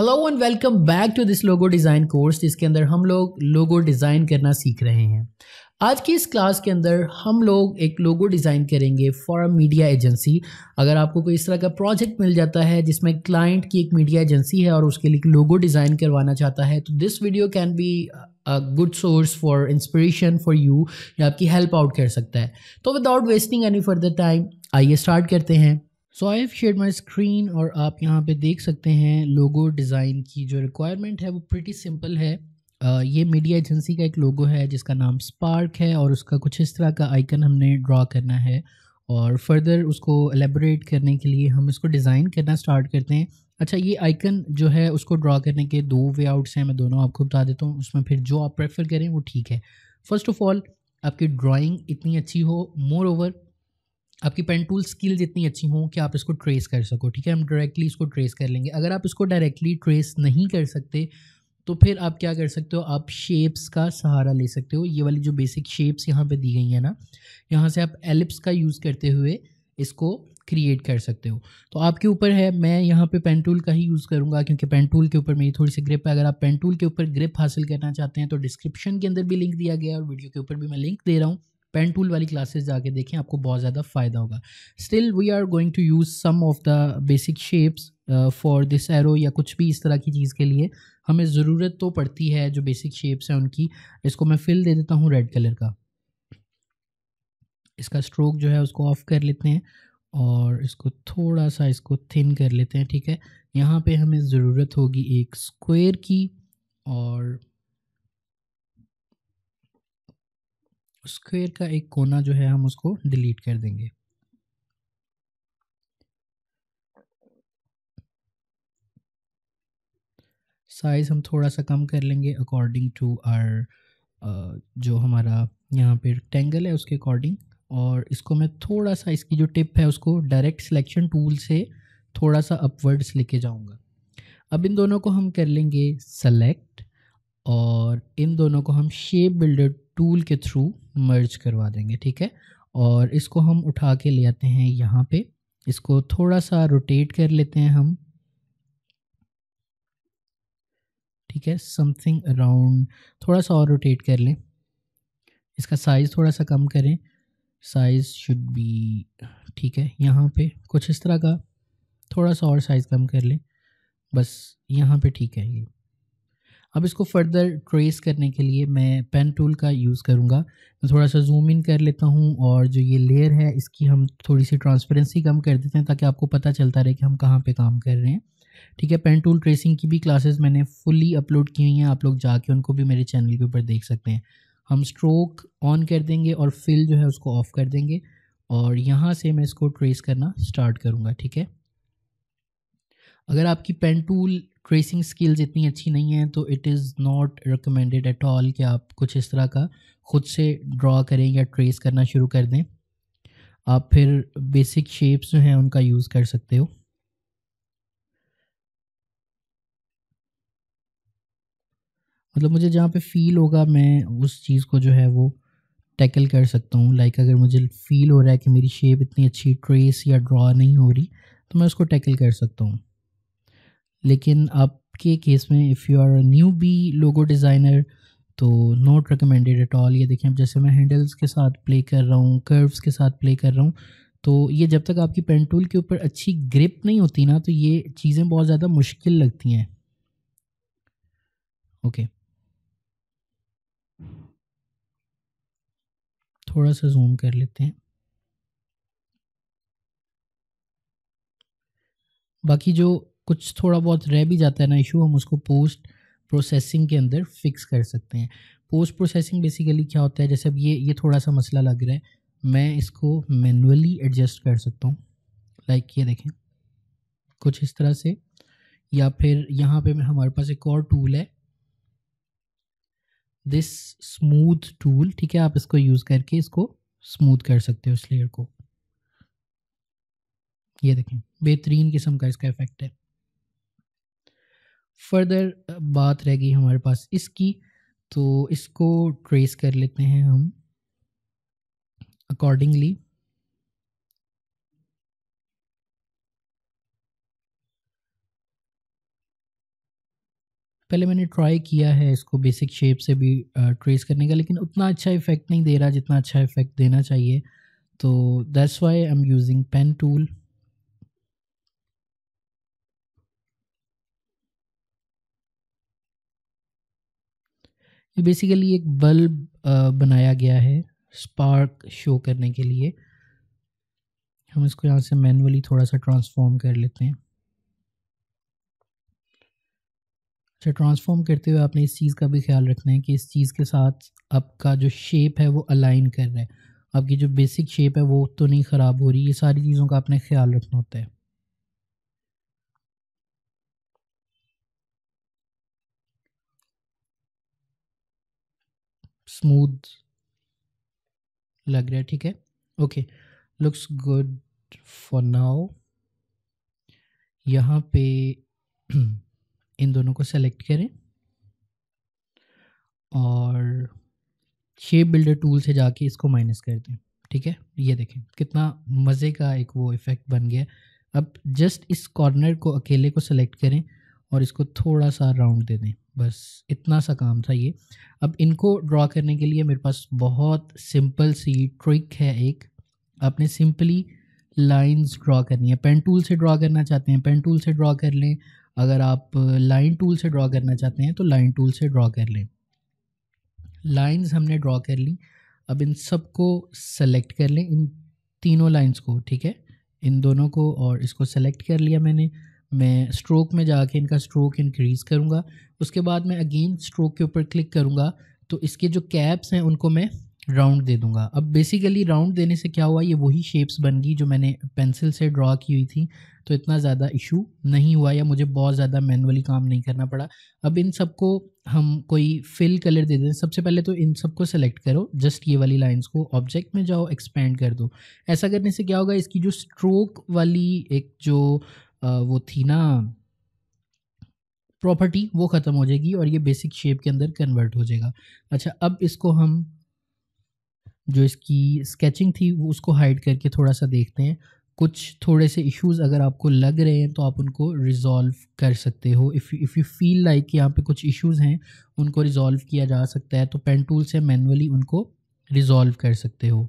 hello and welcome back to this logo design course जिसके अंदर हम लोग लोगो डिज़ाइन करना सीख रहे हैं आज की इस क्लास के अंदर हम लोग एक लोगो डिज़ाइन करेंगे फॉर अ मीडिया एजेंसी अगर आपको कोई इस तरह का प्रोजेक्ट मिल जाता है जिसमें क्लाइंट की एक मीडिया एजेंसी है और उसके लिए लोगो डिज़ाइन करवाना चाहता है तो this video can be a good source for inspiration for you या आपकी हेल्प आउट कर सकता है तो without wasting any further time आइए स्टार्ट करते हैं so I have share my screen और आप यहाँ पे देख सकते हैं लोगो डिज़ाइन की जो रिक्वायरमेंट है वो प्रिटी सिंपल है ये मीडिया एजेंसी का एक लोगो है जिसका नाम स्पार्क है और उसका कुछ इस तरह का आइकन हमने ड्रा करना है और फर्दर उसको एलेबोरेट करने के लिए हम इसको डिज़ाइन करना स्टार्ट करते हैं अच्छा ये आइकन जो है उसको ड्रा करने के दो वे आउट्स हैं मैं दोनों आपको बता देता हूँ उसमें फिर जो आप प्रेफर करें वो ठीक है फर्स्ट ऑफ ऑल आपकी ड्राइंग इतनी अच्छी हो मोर ओवर आपकी पेन टूल स्किल्स इतनी अच्छी हों कि आप इसको ट्रेस कर सको ठीक है हम डायरेक्टली इसको ट्रेस कर लेंगे अगर आप इसको डायरेक्टली ट्रेस नहीं कर सकते तो फिर आप क्या कर सकते हो आप शेप्स का सहारा ले सकते हो ये वाली जो बेसिक शेप्स यहाँ पे दी गई हैं ना यहाँ से आप एलिप्स का यूज़ करते हुए इसको क्रिएट कर सकते हो तो आपके ऊपर है मैं यहाँ पे पेन टूल का ही यूज़ करूँगा क्योंकि पेन टूल के ऊपर मेरी थोड़ी सी ग्रिप है अगर आप पेन टूल के ऊपर ग्रिप हासिल करना चाहते हैं तो डिस्क्रिप्शन के अंदर भी लिंक दिया गया है और वीडियो के ऊपर भी मैं लिंक दे रहा हूँ पेन टूल वाली क्लासेस जाके देखें आपको बहुत ज़्यादा फ़ायदा होगा still we are going to use some of the basic shapes for this arrow या कुछ भी इस तरह की चीज़ के लिए हमें ज़रूरत तो पड़ती है जो बेसिक शेप्स हैं उनकी इसको मैं फिल दे देता हूँ रेड कलर का इसका स्ट्रोक जो है उसको ऑफ़ कर लेते हैं और इसको थोड़ा सा इसको थिन कर लेते हैं ठीक है यहाँ पे हमें ज़रूरत होगी एक स्क्वायर की और स्क्वेयर का एक कोना जो है हम उसको डिलीट कर देंगे साइज़ हम थोड़ा सा कम कर लेंगे अकॉर्डिंग टू आर जो हमारा यहाँ पे टेंगल है उसके अकॉर्डिंग और इसको मैं थोड़ा सा इसकी जो टिप है उसको डायरेक्ट सिलेक्शन टूल से थोड़ा सा अपवर्ड्स लेके जाऊँगा अब इन दोनों को हम कर लेंगे सेलेक्ट और इन दोनों को हम शेप बिल्डर टूल के थ्रू मर्ज करवा देंगे ठीक है और इसको हम उठा के ले आते हैं यहाँ पे इसको थोड़ा सा रोटेट कर लेते हैं हम ठीक है समथिंग अराउंड थोड़ा सा और रोटेट कर लें इसका साइज़ थोड़ा सा कम करें साइज़ शुड बी ठीक है यहाँ पे कुछ इस तरह का थोड़ा सा और साइज़ कम कर लें बस यहाँ पे ठीक है ये अब इसको फर्दर ट्रेस करने के लिए मैं पेन टूल का यूज़ करूँगा मैं थोड़ा सा जूम इन कर लेता हूँ और जो ये लेयर है इसकी हम थोड़ी सी ट्रांसपेरेंसी कम कर देते हैं ताकि आपको पता चलता रहे कि हम कहाँ पे काम कर रहे हैं ठीक है पेन टूल ट्रेसिंग की भी क्लासेस मैंने फुली अपलोड की हुई हैं आप लोग जाके उनको भी मेरे चैनल के ऊपर देख सकते हैं हम स्ट्रोक ऑन कर देंगे और फिल जो है उसको ऑफ़ कर देंगे और यहाँ से मैं इसको ट्रेस करना स्टार्ट करूँगा ठीक है अगर आपकी पेन टूल ट्रेसिंग स्किल्स इतनी अच्छी नहीं है तो it is not recommended at all कि आप कुछ इस तरह का ख़ुद से ड्रॉ करें या ट्रेस करना शुरू कर दें आप फिर बेसिक शेप्स जो हैं उनका यूज़ कर सकते हो मतलब मुझे जहाँ पे फील होगा मैं उस चीज़ को जो है वो टैकल कर सकता हूँ लाइक अगर मुझे फील हो रहा है कि मेरी शेप इतनी अच्छी ट्रेस या ड्रॉ नहीं हो रही तो मैं उसको टैकल कर सकता हूँ लेकिन आपके केस में if you are new be logo designer तो नॉट रिकमेंडेड एट ऑल ये देखें अब जैसे मैं हैंडल्स के साथ प्ले कर रहा हूँ कर्व्स के साथ प्ले कर रहा हूँ तो ये जब तक आपकी पेन टूल के ऊपर अच्छी ग्रिप नहीं होती ना तो ये चीज़ें बहुत ज़्यादा मुश्किल लगती हैं ओके थोड़ा सा जूम कर लेते हैं बाकी जो कुछ थोड़ा बहुत रह भी जाता है ना इशू हम उसको पोस्ट प्रोसेसिंग के अंदर फिक्स कर सकते हैं पोस्ट प्रोसेसिंग बेसिकली क्या होता है जैसे अब ये ये थोड़ा सा मसला लग रहा है मैं इसको मैनुअली एडजस्ट कर सकता हूँ लाइक like ये देखें कुछ इस तरह से या फिर यहाँ पे हमारे पास एक और टूल है दिस स्मूथ टूल ठीक है आप इसको यूज़ करके इसको स्मूथ कर सकते हो इस लेयर को ये देखें बेहतरीन किस्म का इसका इफेक्ट है फर्दर बात रह गई हमारे पास इसकी तो इसको ट्रेस कर लेते हैं हम अकॉर्डिंगली पहले मैंने ट्राई किया है इसको बेसिक शेप से भी ट्रेस करने का लेकिन उतना अच्छा इफेक्ट नहीं दे रहा जितना अच्छा इफेक्ट देना चाहिए तो that's why I am using pen tool basically तो एक बल्ब बनाया गया है स्पार्क शो करने के लिए हम इसको यहाँ से मैनुअली थोड़ा सा ट्रांसफॉर्म कर लेते हैं अच्छा ट्रांसफॉर्म करते हुए आपने इस चीज़ का भी ख्याल रखना है कि इस चीज़ के साथ आपका जो शेप है वो अलाइन कर रहा है आपकी जो बेसिक शेप है वो तो नहीं ख़राब हो रही ये सारी चीज़ों का आपने ख्याल रखना होता है स्मूथ लग रहा है ठीक है okay looks good for now यहाँ पे इन दोनों को सेलेक्ट करें और शेप बिल्डर टूल से जाके इसको माइनस कर दें ठीक है ये देखें कितना मज़े का एक वो इफ़ेक्ट बन गया अब जस्ट इस कॉर्नर को अकेले को सेलेक्ट करें और इसको थोड़ा सा राउंड दे दें बस इतना सा काम था ये अब इनको ड्रॉ करने के लिए मेरे पास बहुत सिंपल सी ट्रिक है एक आपने सिंपली लाइंस ड्रॉ करनी है पेन टूल से ड्रॉ करना चाहते हैं पेन टूल से ड्रॉ कर लें अगर आप लाइन टूल से ड्रॉ करना चाहते हैं तो लाइन टूल से ड्रॉ कर लें लाइंस हमने ड्रॉ कर ली अब इन सबको सेलेक्ट कर लें इन तीनों लाइंस को ठीक है इन दोनों को और इसको सेलेक्ट कर लिया मैंने मैं स्ट्रोक में जाके इनका स्ट्रोक इंक्रीज़ करूँगा उसके बाद मैं अगेन स्ट्रोक के ऊपर क्लिक करूँगा तो इसके जो कैप्स हैं उनको मैं राउंड दे दूँगा अब बेसिकली राउंड देने से क्या हुआ ये वही शेप्स बन गई जो मैंने पेंसिल से ड्रा की हुई थी तो इतना ज़्यादा इशू नहीं हुआ या मुझे बहुत ज़्यादा मैनुअली काम नहीं करना पड़ा अब इन सबको हम कोई फिल कलर दे दें सबसे पहले तो इन सबको सेलेक्ट करो जस्ट ये वाली लाइंस को ऑब्जेक्ट में जाओ एक्सपेंड कर दो ऐसा करने से क्या होगा इसकी जो स्ट्रोक वाली एक जो वो थी ना प्रॉपर्टी वो ख़त्म हो जाएगी और ये बेसिक शेप के अंदर कन्वर्ट हो जाएगा अच्छा अब इसको हम जो इसकी स्केचिंग थी वो उसको हाइड करके थोड़ा सा देखते हैं कुछ थोड़े से इश्यूज अगर आपको लग रहे हैं तो आप उनको रिजॉल्व कर सकते हो if if you feel like यहाँ पे कुछ इश्यूज हैं उनको रिजॉल्व किया जा सकता है तो पेन टूल से मैनुअली उनको रिजॉल्व कर सकते हो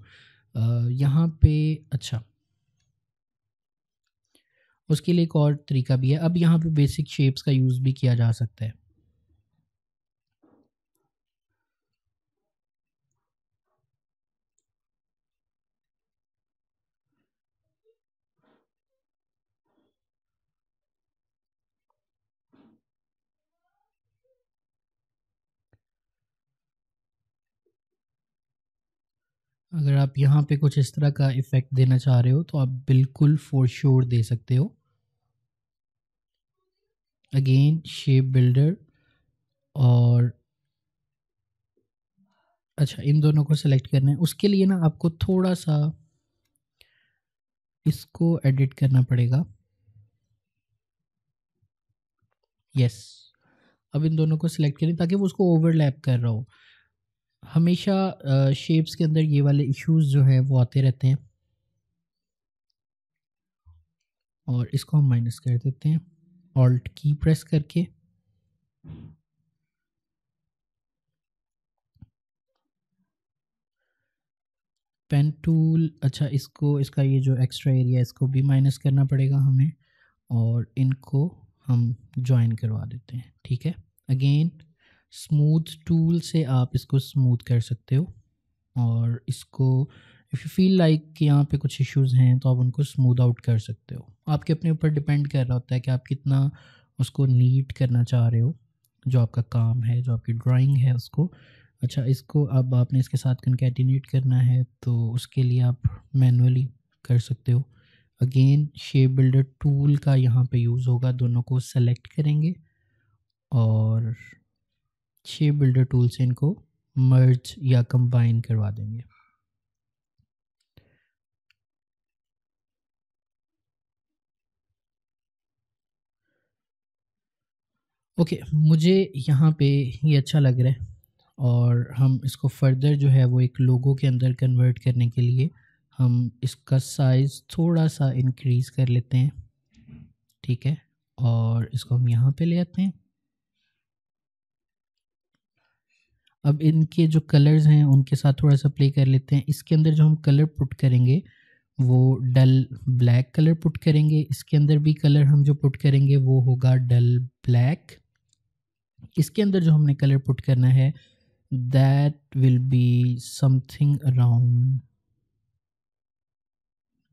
यहाँ पे अच्छा उसके लिए एक और तरीका भी है अब यहाँ पे बेसिक शेप्स का यूज़ भी किया जा सकता है अगर आप यहाँ पे कुछ इस तरह का इफ़ेक्ट देना चाह रहे हो तो आप बिल्कुल फोर श्योर दे सकते हो अगेन शेप बिल्डर और अच्छा इन दोनों को सेलेक्ट करना है उसके लिए ना आपको थोड़ा सा इसको एडिट करना पड़ेगा यस अब इन दोनों को सिलेक्ट करें ताकि वो उसको ओवरलैप कर रहा हो हमेशा शेप्स के अंदर ये वाले इश्यूज जो हैं वो आते रहते हैं और इसको हम माइनस कर देते हैं ऑल्ट की प्रेस करके पेन टूल अच्छा इसको इसका ये जो एक्स्ट्रा एरिया इसको भी माइनस करना पड़ेगा हमें और इनको हम ज्वाइन करवा देते हैं ठीक है अगेन स्मूथ टूल से आप इसको स्मूथ कर सकते हो और इसको इफ़ यू फील लाइक कि यहाँ पे कुछ इश्यूज हैं तो आप उनको स्मूद आउट कर सकते हो आपके अपने ऊपर डिपेंड कर रहा होता है कि आप कितना उसको नीट करना चाह रहे हो जो आपका काम है जो आपकी ड्राइंग है उसको अच्छा इसको अब आपने इसके साथ कंकेटिनेट करना है तो उसके लिए आप मैनुअली कर सकते हो अगेन शेप बिल्डर टूल का यहाँ पे यूज़ होगा दोनों को सेलेक्ट करेंगे और शेप बिल्डर टूल से इनको मर्ज या कंबाइन करवा देंगे ओके मुझे यहाँ पे ये अच्छा लग रहा है और हम इसको फर्दर जो है वो एक लोगो के अंदर कन्वर्ट करने के लिए हम इसका साइज़ थोड़ा सा इंक्रीज़ कर लेते हैं ठीक है और इसको हम यहाँ पे ले आते हैं अब इनके जो कलर्स हैं उनके साथ थोड़ा सा प्ले कर लेते हैं इसके अंदर जो हम कलर पुट करेंगे वो डल ब्लैक कलर पुट करेंगे इसके अंदर भी कलर हम जो पुट करेंगे वो होगा डल ब्लैक इसके अंदर जो हमने कलर पुट करना है that will be something around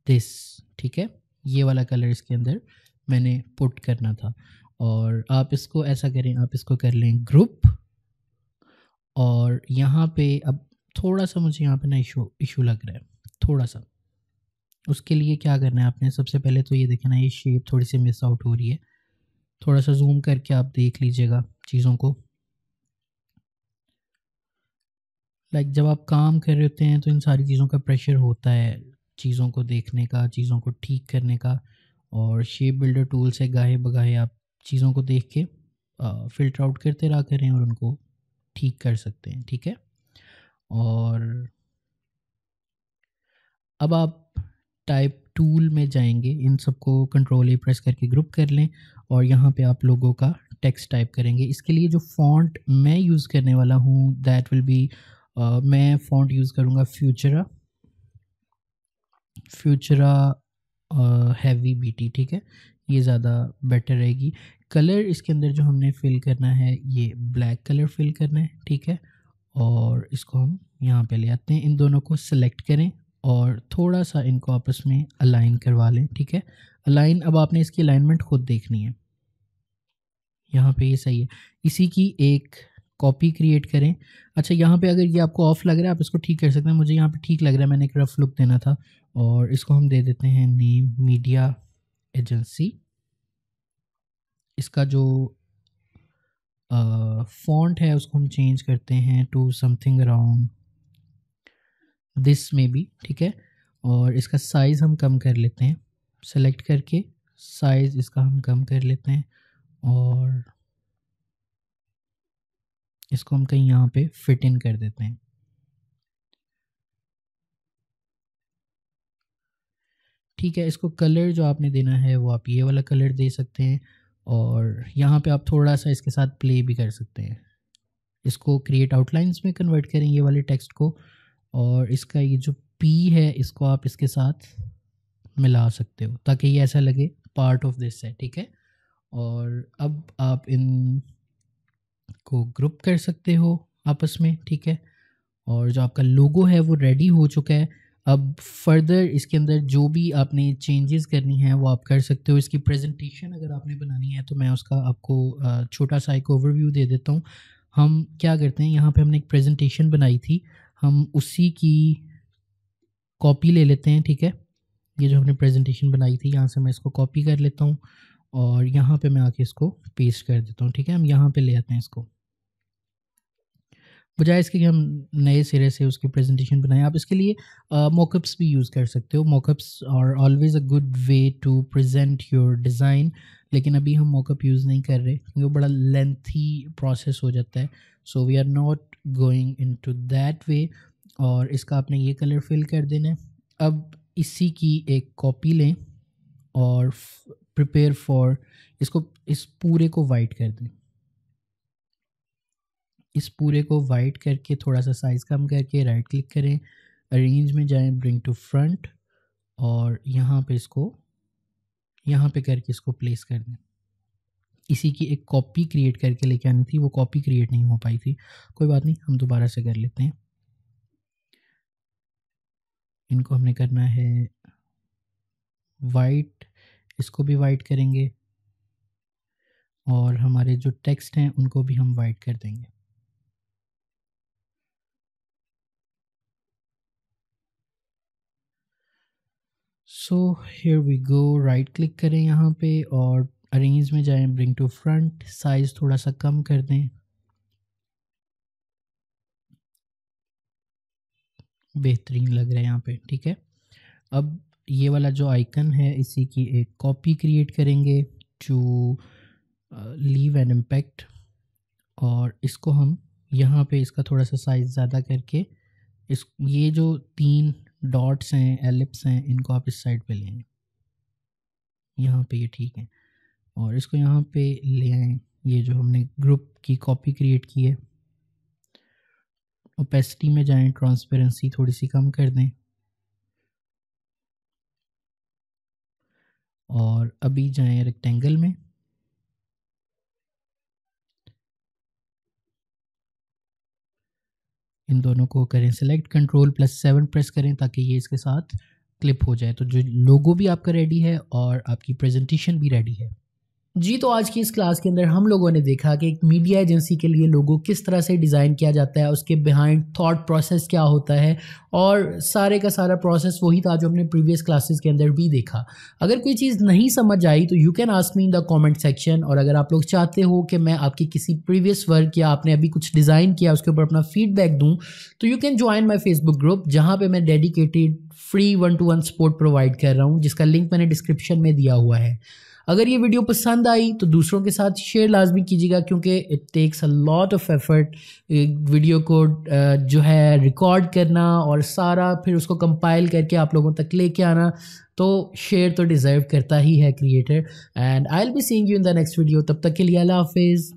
this ठीक है ये वाला कलर इसके अंदर मैंने पुट करना था और आप इसको ऐसा करें आप इसको कर लें ग्रुप और यहाँ पे अब थोड़ा सा मुझे यहाँ पे ना इशू इशू लग रहा है थोड़ा सा उसके लिए क्या करना है आपने सबसे पहले तो ये देखना ये शेप थोड़ी सी मिस आउट हो रही है थोड़ा सा जूम करके आप देख लीजिएगा चीज़ों को लाइक जब आप काम कर रहे होते हैं तो इन सारी चीज़ों का प्रेशर होता है चीज़ों को देखने का चीज़ों को ठीक करने का और शेप बिल्डर टूल से गाहे बगाहे आप चीज़ों को देख के फ़िल्टर आउट करते रह करें और उनको ठीक कर सकते हैं ठीक है और अब आप टाइप टूल में जाएंगे इन सबको कंट्रोल ए प्रेस करके ग्रुप कर लें और यहाँ पे आप लोगों का टेक्स्ट टाइप करेंगे इसके लिए जो फॉन्ट मैं यूज़ करने वाला हूँ दैट विल बी मैं फॉन्ट यूज़ करूँगा फ्यूचरा फ्यूचरा हैवी बीटी ठीक है ये ज़्यादा बेटर रहेगी कलर इसके अंदर जो हमने फिल करना है ये ब्लैक कलर फिल करना है ठीक है और इसको हम यहाँ पे ले आते हैं इन दोनों को सिलेक्ट करें और थोड़ा सा इनको आपस में अलाइन करवा लें ठीक है अलाइन अब आपने इसकी अलाइनमेंट खुद देखनी है यहाँ पे ये सही है इसी की एक कॉपी क्रिएट करें अच्छा यहाँ पे अगर ये आपको ऑफ लग रहा है आप इसको ठीक कर सकते हैं मुझे यहाँ पे ठीक लग रहा है मैंने एक रफ लुक देना था और इसको हम दे देते हैं नेम मीडिया एजेंसी इसका जो फॉन्ट है उसको हम चेंज करते हैं टू समथिंग अराउंड दिस में भी ठीक है और इसका साइज़ हम कम कर लेते हैं सेलेक्ट करके साइज़ इसका हम कम कर लेते हैं और इसको हम कहीं यहाँ पे फिट इन कर देते हैं ठीक है इसको कलर जो आपने देना है वो आप ये वाला कलर दे सकते हैं और यहाँ पे आप थोड़ा सा इसके साथ प्ले भी कर सकते हैं इसको क्रिएट आउटलाइंस में कन्वर्ट करें ये वाले टेक्स्ट को और इसका ये जो पी है इसको आप इसके साथ मिला सकते हो ताकि ये ऐसा लगे पार्ट ऑफ दिस है ठीक है और अब आप इन को ग्रुप कर सकते हो आपस में ठीक है और जो आपका लोगो है वो रेडी हो चुका है अब फर्दर इसके अंदर जो भी आपने चेंजेस करनी है वो आप कर सकते हो इसकी प्रेजेंटेशन अगर आपने बनानी है तो मैं उसका आपको छोटा सा एक ओवरव्यू दे देता हूँ हम क्या करते हैं यहाँ पे हमने एक प्रेजेंटेशन बनाई थी हम उसी की कॉपी ले लेते हैं ठीक है ये जो हमने प्रेजेंटेशन बनाई थी यहाँ से मैं इसको कॉपी कर लेता हूँ और यहाँ पे मैं आके इसको पेस्ट कर देता हूँ ठीक है हम यहाँ पे ले आते हैं इसको बजाय इसके कि हम नए सिरे से उसकी प्रेजेंटेशन बनाएं आप इसके लिए मोकअप्स भी यूज़ कर सकते हो मोकअप्स और always a good way to present your design लेकिन अभी हम मोकअप यूज़ नहीं कर रहे क्योंकि वो बड़ा लेंथी प्रोसेस हो जाता है so we are not going into that way और इसका आपने ये कलर फिल कर देना है अब इसी की एक कॉपी लें और प्रिपेयर फॉर इसको इस पूरे को वाइट कर दें इस पूरे को वाइट करके थोड़ा सा साइज़ कम करके राइट क्लिक करें अरेंज में जाएं ब्रिंग टू फ्रंट और यहाँ पे इसको यहाँ पे करके इसको प्लेस कर दें इसी की एक कॉपी क्रिएट करके लेके आनी थी वो कॉपी क्रिएट नहीं हो पाई थी कोई बात नहीं हम दोबारा से कर लेते हैं इनको हमने करना है वाइट इसको भी वाइट करेंगे और हमारे जो टेक्स्ट हैं उनको भी हम वाइट कर देंगे so here we go right click करें यहाँ पे और अरेंज में जाएं ब्रिंग टू फ्रंट साइज़ थोड़ा सा कम कर दें बेहतरीन लग रहा है यहाँ पे ठीक है अब ये वाला जो आइकन है इसी की एक कॉपी क्रिएट करेंगे टू लीव एन इम्पैक्ट और इसको हम यहाँ पे इसका थोड़ा सा साइज़ ज़्यादा करके इस ये जो तीन डॉट्स हैं एलिप्स हैं इनको आप इस साइड पे ले आए यहाँ पे ये ठीक है और इसको यहाँ पे ले आए ये जो हमने ग्रुप की कॉपी क्रिएट की है ओपेसिटी में जाएं ट्रांसपेरेंसी थोड़ी सी कम कर दें और अभी जाएं रेक्टेंगल में इन दोनों को करें select control plus seven press करें ताकि ये इसके साथ क्लिप हो जाए तो जो लोगो भी आपका रेडी है और आपकी प्रेजेंटेशन भी रेडी है जी तो आज की इस क्लास के अंदर हम लोगों ने देखा कि एक मीडिया एजेंसी के लिए लोगों किस तरह से डिज़ाइन किया जाता है उसके बिहाइंड थॉट प्रोसेस क्या होता है और सारे का सारा प्रोसेस वही था जो हमने प्रीवियस क्लासेस के अंदर भी देखा अगर कोई चीज़ नहीं समझ आई तो you can ask me in the comment section और अगर आप लोग चाहते हो कि मैं आपकी किसी प्रीवियस वर्क या आपने अभी कुछ डिज़ाइन किया उसके ऊपर अपना फीडबैक दूँ तो you can join my Facebook group जहाँ पर मैं dedicated free one to one support provide कर रहा हूँ जिसका लिंक मैंने डिस्क्रिप्शन में दिया हुआ है अगर ये वीडियो पसंद आई तो दूसरों के साथ शेयर लाजमी कीजिएगा क्योंकि it takes a lot of effort video को जो है रिकॉर्ड करना और सारा फिर उसको कंपाइल करके आप लोगों तक लेके आना तो शेयर तो डिज़र्व करता ही है creator and I will be seeing you in the next video तब तक के लिए अल्लाह हाफिज़